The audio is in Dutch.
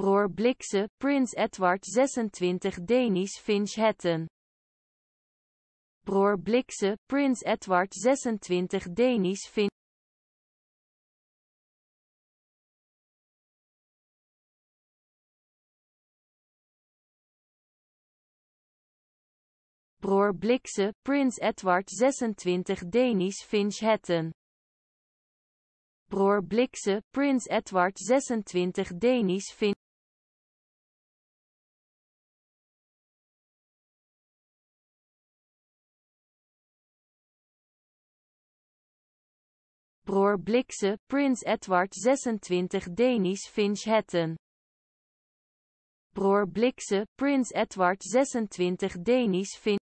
Broer Blikse, Prins Edward 26 Denis Finch Hatton. Broer Blikse, Prins Edward 26 Denis Finch Broer Blikse, Prins Edward 26 Denis Finch Hatton. Broer Blikse, Prins Edward 26 Denis Finch broer Blikse, Prins Edward 26 Denis Finch Hatton. Broer Blikse, Prins Edward 26 Denis Finch